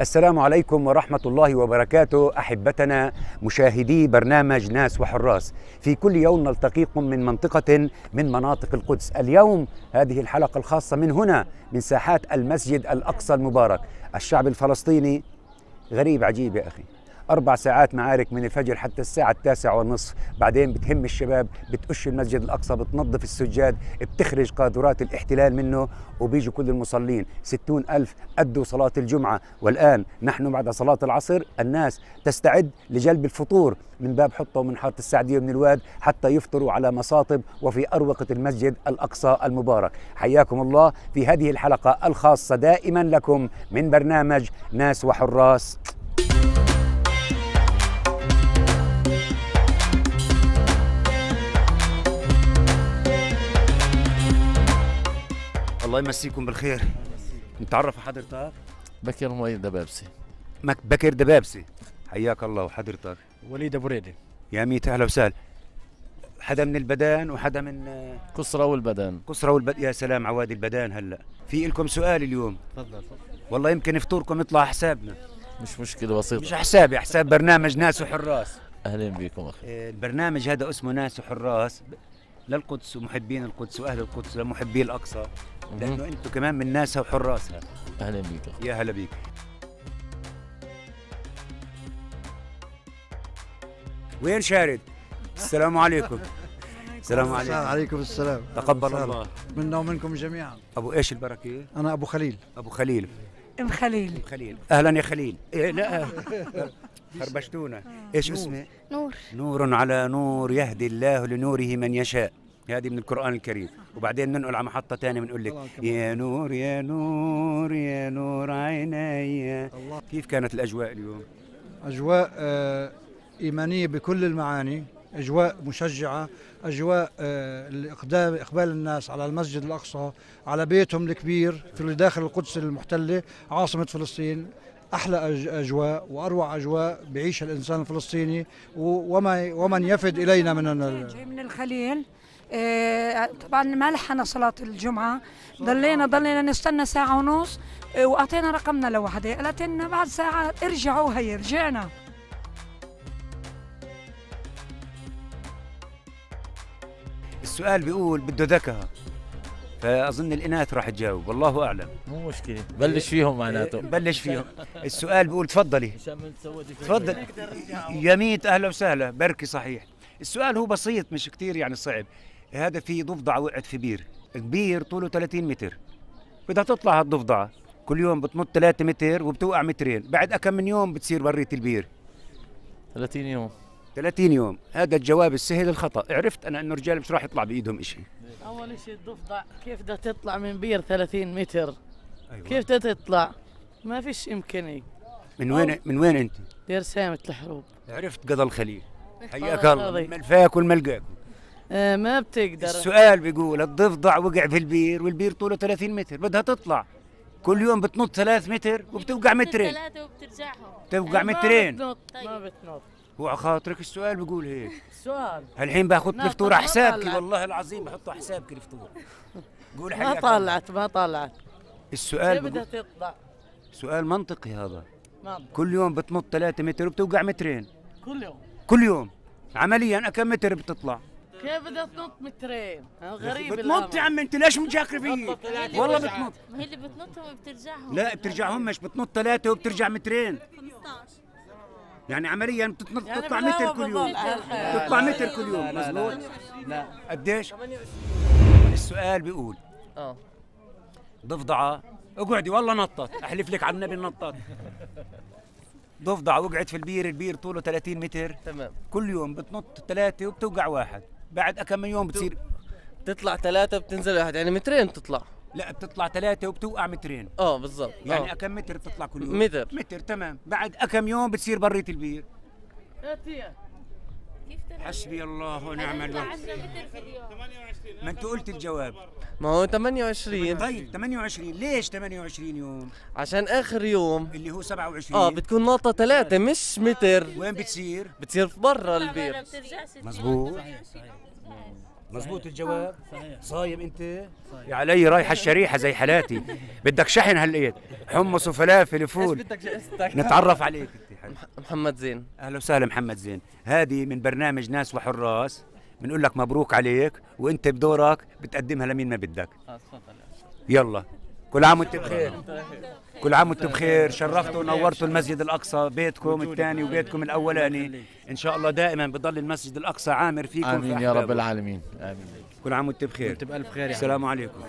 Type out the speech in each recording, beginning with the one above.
السلام عليكم ورحمة الله وبركاته أحبتنا مشاهدي برنامج ناس وحراس في كل يوم نلتقيكم من منطقة من مناطق القدس اليوم هذه الحلقة الخاصة من هنا من ساحات المسجد الأقصى المبارك الشعب الفلسطيني غريب عجيب يا أخي أربع ساعات معارك من الفجر حتى الساعة التاسعة والنصف بعدين بتهم الشباب بتقش المسجد الأقصى بتنظف السجاد بتخرج قاذورات الاحتلال منه وبيجوا كل المصلين ستون ألف أدوا صلاة الجمعة والآن نحن بعد صلاة العصر الناس تستعد لجلب الفطور من باب حطة ومن حارة السعدية ومن الواد حتى يفطروا على مصاطب وفي أروقة المسجد الأقصى المبارك حياكم الله في هذه الحلقة الخاصة دائما لكم من برنامج ناس وحراس الله يمسيكم بالخير نتعرف على حضرتك بكر مؤيد دبابسي مك بكر دبابسي حياك الله وحضرتك وليد ابو ريده يا ميت اهلا وسهلا حدا من البدان وحدا من كسرى والبدان كسرى والبدان يا سلام عوادي البدان هلا في لكم سؤال اليوم تفضل والله يمكن فطوركم يطلع حسابنا مش مشكله بسيطه مش حسابي حساب برنامج ناس وحراس اهلا بكم اخي إيه، البرنامج هذا اسمه ناس وحراس للقدس ومحبين القدس واهل القدس لمحبي الاقصى لانه انتم كمان من ناسها وحراسها اهلا بيك يا هلا بيك وين شارد؟ السلام عليكم السلام عليكم عليكم السلام تقبل الله منا ومنكم جميعا ابو ايش البركه؟ انا ابو خليل ابو خليل ام خليل ام خليل اهلا يا خليل إيه لا خربشتونا آه. ايش اسمه نور نور على نور يهدي الله لنوره من يشاء هذه من القرآن الكريم وبعدين ننقل على محطة ثانية بنقول لك يا نور يا نور يا نور عيني كيف كانت الأجواء اليوم؟ أجواء آه، إيمانية بكل المعاني اجواء مشجعه اجواء الاقدام آه، اقبال الناس على المسجد الاقصى على بيتهم الكبير في داخل القدس المحتله عاصمه فلسطين احلى اجواء واروع اجواء بعيش الانسان الفلسطيني وما ومن يفد الينا من من الخليل آه، طبعا ما لحنا صلاة الجمعة ضلينا ضلينا نستنى ساعة ونص آه، وأعطينا رقمنا لوحدة قالت لنا بعد ساعة ارجعوا هي رجعنا السؤال بيقول بده ذكاء فاظن الاناث راح تجاوب والله اعلم مو مشكله بلش فيهم معناته بلش فيهم السؤال بيقول تفضلي تفضل يا ميت اهلا وسهلا بركي صحيح السؤال هو بسيط مش كتير يعني صعب هذا في ضفدعه وقعت في بير البير طوله 30 متر بدها تطلع هالضفدعه كل يوم بتنط 3 متر وبتوقع مترين بعد كم من يوم بتصير بريه البير 30 يوم 30 يوم هذا الجواب السهل الخطا عرفت انا انه الرجال مش راح يطلع بايدهم شيء اول شيء الضفدع كيف بدها تطلع من بير 30 متر أيوة. كيف بدها تطلع ما فيش امكانيه من وين من وين انت دير سامة الحروب عرفت قضى الخليل حياك الله ملفاك والملقاك آه ما بتقدر السؤال بيقول الضفدع وقع في البير والبير طوله 30 متر بدها تطلع كل يوم بتنط 3 متر وبتوقع مترين ثلاثة وبترجعهم بتوقع آه، مترين ما بتنط ما بتنط هو خاطرك السؤال بقول هيك السؤال هالحين باخذ الفطور على حسابك والله العظيم بحطه على حسابك الفطور قول حاجه ما طلعت ما طلعت السؤال بدها تطلع سؤال منطقي هذا منطق. كل يوم بتنط 3 متر وبتوقع مترين كل يوم كل يوم عمليا كم متر بتطلع كيف بدها تنط مترين غريب بتنط يا عمي انت ليش مجاكره فيي والله بتنط هي اللي بتنطهم وبترجعهم لا بترجعهم مش بتنط ثلاثه وبترجع مترين 15 يعني عمليا يعني بتطلع يعني متر كل يوم آه. بتطلع متر كل يوم مزبوط لا قديش السؤال بيقول اه ضفدعه اقعدي والله نطت احلف لك على النبي نطت ضفدعه وقعت في البير البير طوله 30 متر تمام كل يوم بتنط ثلاثه وبتوقع واحد بعد كم يوم بتصير بتطلع ثلاثه بتنزل واحد يعني مترين بتطلع لا بتطلع ثلاثة وبتوقع مترين اه بالظبط يعني آه. كم متر بتطلع كل يوم؟ متر متر تمام بعد أكم يوم بتصير برية البير حسبي الله ونعم الوكيل ما انت قلت الجواب ما هو 28 طيب 28 ليش 28 يوم؟ عشان اخر يوم اللي هو 27 اه بتكون نقطة ثلاثة مش متر وين بتصير؟ بتصير برا البير مظبوط مزبوط الجواب آه، صايم انت صايم. يا علي رايحه الشريحه زي حالاتي بدك شحن هالايد حمص وفلافل وفول نتعرف عليك انت محمد زين اهلا وسهلا محمد زين هذه من برنامج ناس وحراس بنقول لك مبروك عليك وانت بدورك بتقدمها لمين ما بدك آه، تفضل يلا كل عام وانت بخير كل عام وانتم بخير شرفتوا ونورتوا المسجد الاقصى بيتكم الثاني وبيتكم الاولاني ان شاء الله دائما بضل المسجد الاقصى عامر فيكم امين في يا رب العالمين امين كل عام وانتم بخير وانتم بألف خير السلام عليكم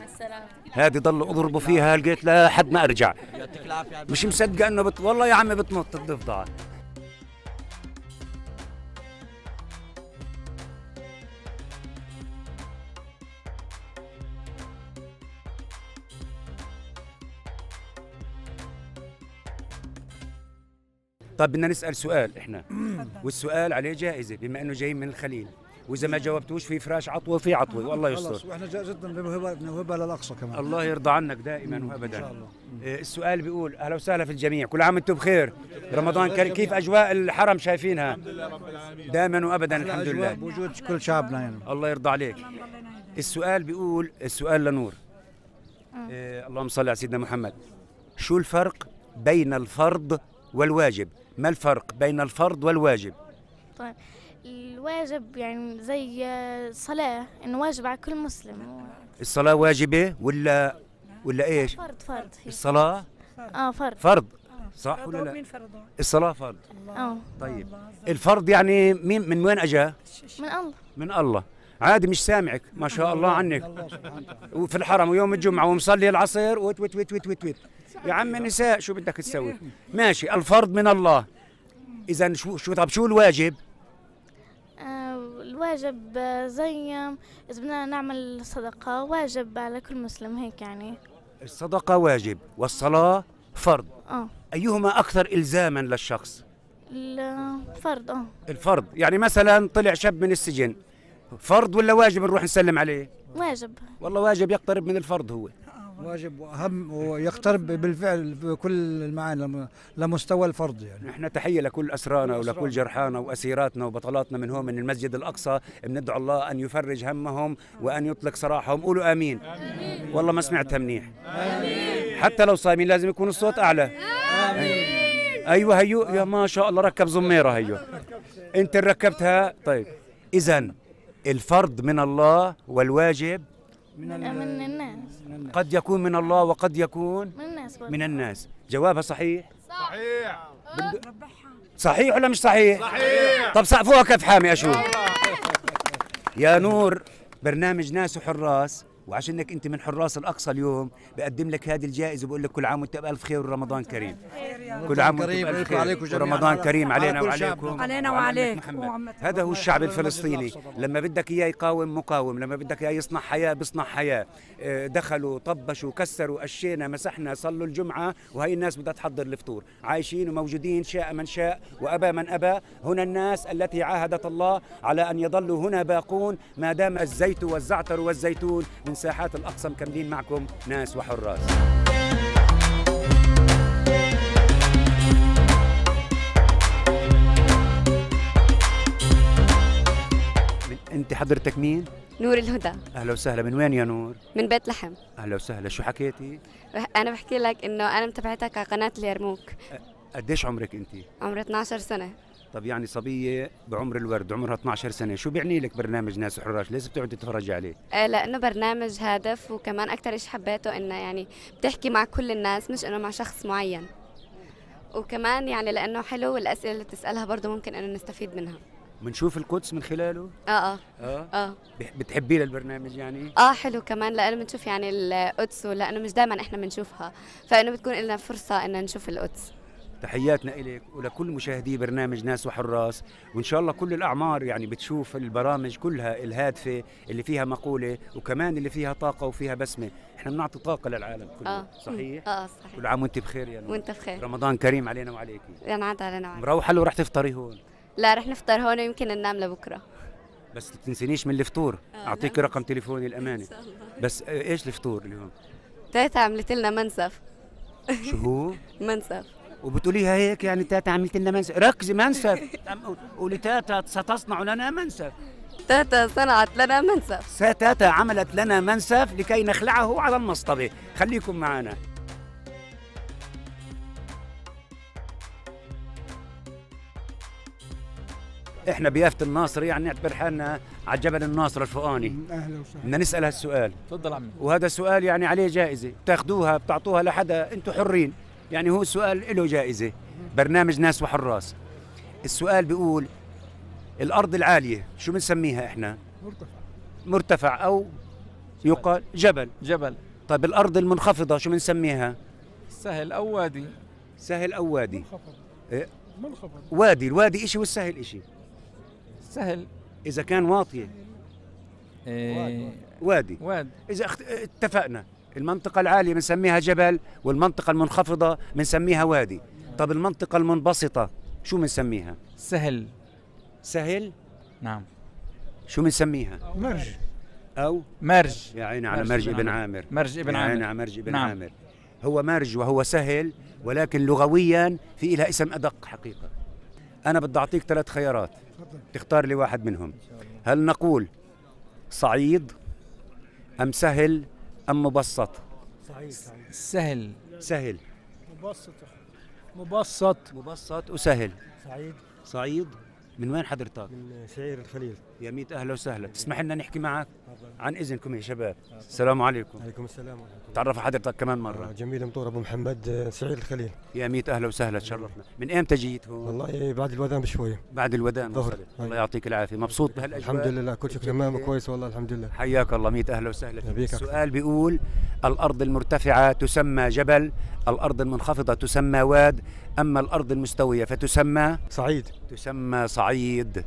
هذه ضلوا اضربوا فيها لقيت لحد ما ارجع يعطيك العافيه مش مصدقه انه بت... والله يا عمي بتنط الضفدع طب بدنا نسال سؤال احنا والسؤال عليه جائزه بما انه جايين من الخليل واذا ما جاوبتوش في فراش عطوه في عطوه والله يستر خلاص واحنا جدا بنوهبها للاقصى كمان الله يرضى عنك دائما وابدا ان شاء الله آه، السؤال بيقول اهلا وسهلا في الجميع كل عام وانتم بخير رمضان كريم كيف اجواء الحرم شايفينها الحمد لله رب العالمين دائما وابدا الحمد لله بوجود كل شعبنا يعني الله يرضى عليك السؤال بيقول السؤال لنور آه. آه، اللهم صل على سيدنا محمد شو الفرق بين الفرض والواجب ما الفرق بين الفرض والواجب طيب الواجب يعني زي الصلاة إنه واجب على كل مسلم الصلاة واجبة ولا ولا إيش؟ فرض فرض هي. الصلاة آه فرض فرض آه، صح ولا لا؟ مين فرضه؟ الصلاة فرض اه طيب الله الفرض يعني مين من وين اجى؟ من الله من الله عادي مش سامعك ما شاء الله عنك وفي الحرم ويوم الجمعة ومصلي العصر وت وت وت وت وت, وت. يا عم نساء شو بدك تسوي ماشي الفرض من الله اذا شو شو طب شو الواجب آه، الواجب آه، زي اذا بدنا نعمل صدقه واجب على كل مسلم هيك يعني الصدقه واجب والصلاه فرض اه ايهما اكثر الزاما للشخص الفرض اه الفرض يعني مثلا طلع شاب من السجن فرض ولا واجب نروح نسلم عليه واجب والله واجب يقترب من الفرض هو واجب واهم ويقترب بالفعل بكل المعاني لمستوى الفرد يعني احنا تحيه لكل اسرانا ولكل جرحانا واسيراتنا وبطلاتنا من هون من المسجد الاقصى بندعو الله ان يفرج همهم وان يطلق سراحهم قولوا امين, آمين. والله ما سمعتها منيح آمين. حتى لو صايمين لازم يكون الصوت اعلى آمين. ايوه هيو يا ما شاء الله ركب زميره هيو انت ركبتها طيب اذا الفرض من الله والواجب من, من, من الناس قد يكون من الله وقد يكون من الناس برضه. من الناس جوابها صحيح صحيح بند... صحيح ولا مش صحيح صحيح طب سقفوها كف حامي اشوف يا نور برنامج ناس وحراس وعشانك انت من حراس الاقصى اليوم بقدم لك هذه الجائزه وبقول لك كل عام وانت بالف خير ورمضان كريم كل عام وانت بألف خير ورمضان كريم علينا وعليكم علينا وعليك هذا هو الشعب الفلسطيني لما بدك اياه يقاوم مقاوم لما بدك اياه يصنع حياه بيصنع حياه آه، دخلوا طبشوا كسروا قشينا مسحنا صلوا الجمعه وهي الناس بدها تحضر الفطور عايشين وموجودين شاء من شاء وابى من ابى هنا الناس التي عاهدت الله على ان يظلوا هنا باقون ما دام الزيت والزعتر والزيتون من مساحات الأقصى مكملين معكم ناس وحراس انت حضرتك مين؟ نور الهدى اهلا وسهلا من وين يا نور؟ من بيت لحم اهلا وسهلا شو حكيتي؟ انا بحكي لك انه انا متابعتك على قناه اليرموك قديش عمرك انت؟ عمري 12 سنه طب يعني صبية بعمر الورد عمرها 12 سنة شو بيعني لك برنامج ناس حراش ليش بتقعدي تتفرجي عليه؟ آه لأنه برنامج هادف وكمان أكثر شيء حبيته إنه يعني بتحكي مع كل الناس مش إنه مع شخص معين وكمان يعني لأنه حلو والأسئلة اللي بتسألها برضه ممكن إنه نستفيد منها بنشوف القدس من خلاله؟ اه اه اه, آه. بتحبيه للبرنامج يعني؟ اه حلو كمان لانه بنشوف يعني القدس ولانه مش دائما احنا بنشوفها فانه بتكون لنا فرصه ان نشوف القدس تحياتنا إليك ولكل مشاهدي برنامج ناس وحراس وإن شاء الله كل الأعمار يعني بتشوف البرامج كلها الهادفة اللي فيها مقولة وكمان اللي فيها طاقة وفيها بسمة احنا بنعطي طاقة للعالم كله آه. صحيح؟ اه صحيح كل عام وانت بخير يا نور وانت بخير رمضان كريم علينا وعليكم ينعاد علينا وعليك مروحة لو رح تفطري هون؟ لا رح نفطر هون ويمكن ننام لبكرة بس تنسينيش من الفطور آه اعطيك نعم. رقم تليفوني الامانه بس ايش الفطور اليوم تيتا عملت لنا منسف شو هو منسف وبتقوليها هيك يعني تاتا عملت لنا منسف ركزي منسف قولي تاتا ستصنع لنا منسف تاتا صنعت لنا منسف ستاتا عملت لنا منسف لكي نخلعه على المصطبة خليكم معنا احنا بيافة الناصر يعني نعتبر حالنا على جبل الناصر الفوقاني اهلا وسهلا بدنا نسال هالسؤال تفضل عمي وهذا السؤال يعني عليه جائزه بتاخذوها بتعطوها لحدا انتم حرين يعني هو سؤال له جائزه برنامج ناس وحراس السؤال بيقول الارض العاليه شو بنسميها احنا مرتفع مرتفع او يقال جبل جبل طيب الارض المنخفضه شو بنسميها سهل او وادي سهل او وادي منخفض إيه؟ منخفض وادي الوادي شيء والسهل شيء سهل اذا كان واطيه إيه وادي وادي اذا اخت... اتفقنا المنطقة العالية بنسميها جبل والمنطقة المنخفضة بنسميها وادي طب المنطقة المنبسطة شو بنسميها؟ سهل سهل؟ نعم شو بنسميها؟ مرج أو مرج يا عيني على مرج, مرج ابن عامر مرج ابن عامر يا عيني على مرج ابن نعم. عامر هو مرج وهو سهل ولكن لغويا في لها اسم أدق حقيقة أنا بدي أعطيك ثلاث خيارات تختار لي واحد منهم هل نقول صعيد أم سهل أم مبسط؟ صحيح سهل سهل مبسط مبسط مبسط وسهل صعيد صعيد من وين حضرتك؟ من سعير الخليل يا ميت اهلا وسهلا، تسمح لنا نحكي معك؟ عن اذنكم يا شباب، السلام عليكم. عليكم السلام ورحمه تعرف على حضرتك كمان مره. آه، جميل مطور ابو محمد سعير آه، الخليل. يا ميت اهلا وسهلا تشرفنا، من ايمتى جيت هون؟ والله بعد الودان بشويه. بعد الودان ظهر أيوه. الله يعطيك العافيه، مبسوط بهالاجواء؟ الحمد لله كل شيء تمام وكويس والله الحمد لله. حياك الله ميت اهلا وسهلا فيك. السؤال بيقول الارض المرتفعه تسمى جبل، الارض المنخفضه تسمى واد، أما الأرض المستوية فتسمى صعيد تسمى صعيد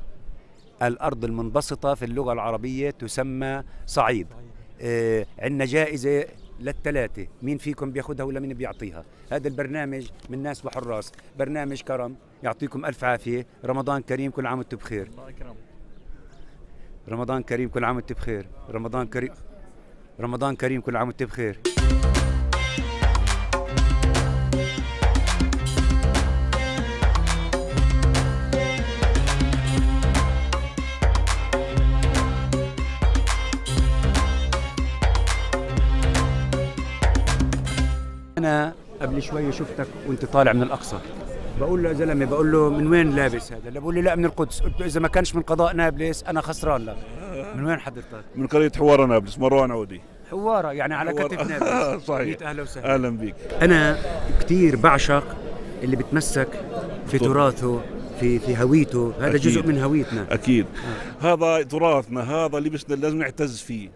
الأرض المنبسطة في اللغة العربية تسمى صعيد آه عندنا جائزة للثلاثة مين فيكم بياخدها ولا مين بيعطيها هذا البرنامج من ناس وحراس برنامج كرم يعطيكم ألف عافية رمضان كريم كل عام وانتم بخير الله رمضان كريم كل عام وانتم بخير رمضان كريم رمضان كريم كل عام وانتم بخير انا قبل شوي شفتك وانت طالع من الاقصى بقول له يا زلمه بقول له من وين لابس هذا؟ اللي بقول لي لا من القدس، قلت له اذا ما كانش من قضاء نابلس انا خسران لك. من وين حضرتك؟ من قريه حواره نابلس مروان عودي. حواره يعني على كتف نابلس. صحيح. اهلا وسهلا. اهلا بك. انا كثير بعشق اللي بتمسك في تراثه في في هويته، هذا أكيد. جزء من هويتنا. اكيد. آه. هذا تراثنا، هذا لبسنا اللي لازم نعتز فيه.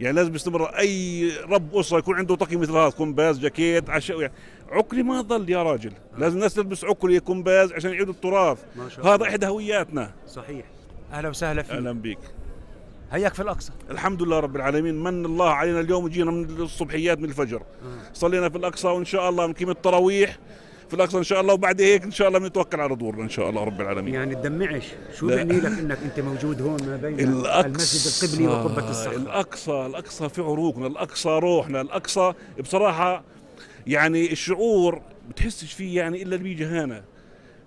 يعني لازم يستمر اي رب اسره يكون عنده طقي مثل هذا كومباز جاكيت عشاء يعني عكري ما ضل يا راجل نعم. لازم الناس تلبس عكري كومباز عشان يعيدوا التراث هذا احدى هوياتنا صحيح اهلا وسهلا فيك اهلا بك هياك في الاقصى الحمد لله رب العالمين من الله علينا اليوم وجينا من الصبحيات من الفجر آه. صلينا في الاقصى وان شاء الله كيم التراويح في الاقصى ان شاء الله وبعد هيك ان شاء الله بنتوكل على دورنا ان شاء الله رب العالمين يعني تدمعش شو بيعني لك انك انت موجود هون ما بين الأقصى المسجد القبلي وقبه الصخره الاقصى الاقصى في عروقنا الاقصى روحنا الاقصى بصراحه يعني الشعور بتحسش فيه يعني الا اللي بيجي هنا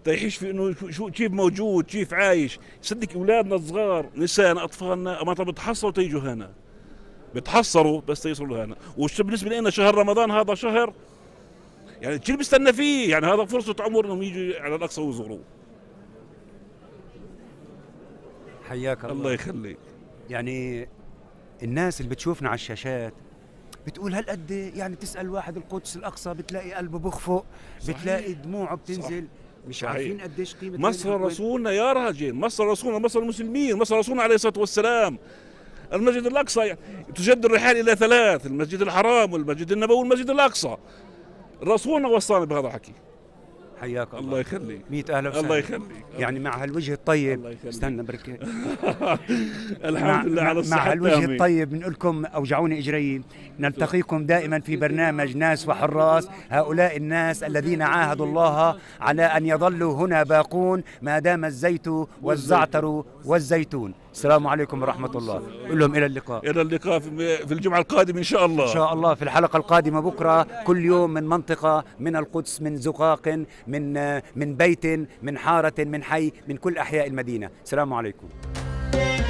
تيحش في انه شو كيف موجود كيف عايش صدق اولادنا الصغار نسانا اطفالنا ما بتحصروا تيجوا هنا بتحصروا بس تيصلوا هنا وبالنسبه لنا شهر رمضان هذا شهر يعني اللي بيستنى فيه يعني هذا فرصه عمر انهم يجوا على الاقصى ويزوروه حياك الله الله يخليك يعني الناس اللي بتشوفنا على الشاشات بتقول هالقد يعني تسال واحد القدس الاقصى بتلاقي قلبه بخفق بتلاقي دموعه بتنزل صح. مش صحيح. عارفين قديش قيمه مصر رسولنا يا راجل مصر رسولنا مصر المسلمين مصر رسولنا عليه الصلاه والسلام المسجد الاقصى يعني تجد الرحال الى ثلاث المسجد الحرام والمسجد النبوي والمسجد الاقصى رسولنا وصانا بهذا الحكي حياك الله, الله يخليك 100 اهلا وسهلا الله يخليك يعني مع هالوجه الطيب استنى بركي الحمد لله على الصحه مع هالوجه الطيب بنقول لكم اوجعوني اجري نلتقيكم دائما في برنامج ناس وحراس هؤلاء الناس الذين عاهدوا الله على ان يظلوا هنا باقون ما دام الزيت والزعتر والزيتون السلام عليكم ورحمة الله قل لهم إلى اللقاء إلى اللقاء في الجمعة القادمة إن شاء الله إن شاء الله في الحلقة القادمة بكرة كل يوم من منطقة من القدس من زقاق من من بيت من حارة من حي من كل أحياء المدينة السلام عليكم